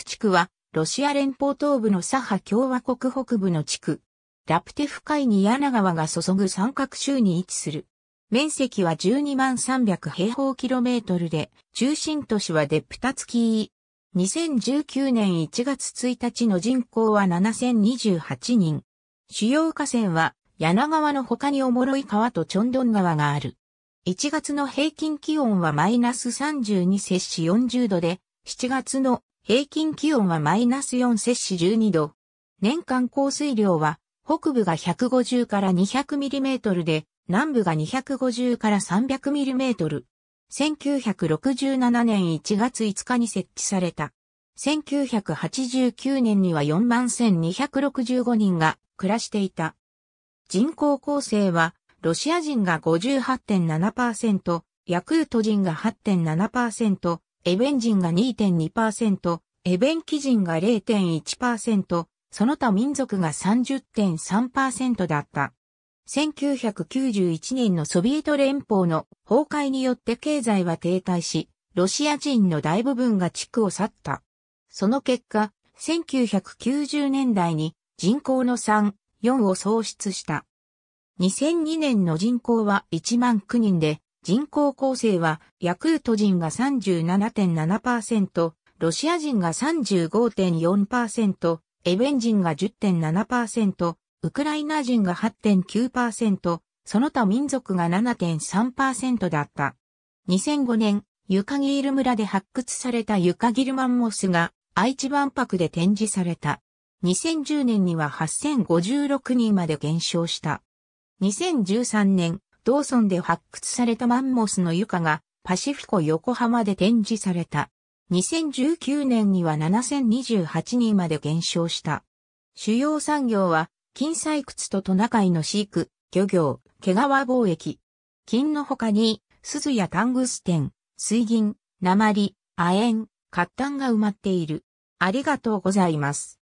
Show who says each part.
Speaker 1: ク地区は、ロシア連邦東部のサハ共和国北部の地区。ラプテフ海に柳川が注ぐ三角州に位置する。面積は12万300平方キロメートルで、中心都市はデプタツキー。2019年1月1日の人口は7028人。主要河川は、柳川の他におもろい川とチョンドン川がある。1月の平均気温はマイナス32摂氏40度で、7月の平均気温はマイナス4摂氏12度。年間降水量は北部が150から200ミリメートルで南部が250から300ミリメートル。1967年1月5日に設置された。1989年には41,265人が暮らしていた。人口構成はロシア人が58.7%、ヤクート人が8.7%、エベン人が2.2%、エベン基人が0.1%、その他民族が30.3%だった。1991年のソビエト連邦の崩壊によって経済は停滞し、ロシア人の大部分が地区を去った。その結果、1990年代に人口の3、4を喪失した。2002年の人口は1万9人で、人口構成は、ヤクート人が37.7%、ロシア人が35.4%、エベン人が10.7%、ウクライナ人が8.9%、その他民族が7.3%だった。2005年、ユカギール村で発掘されたユカギルマンモスが愛知万博で展示された。2010年には8056人まで減少した。2013年、同村で発掘されたマンモスの床がパシフィコ横浜で展示された。2019年には7028人まで減少した。主要産業は、金採掘とトナカイの飼育、漁業、毛皮貿易。金の他に、鈴やタングステン、水銀、鉛、亜鉛、褐炭が埋まっている。ありがとうございます。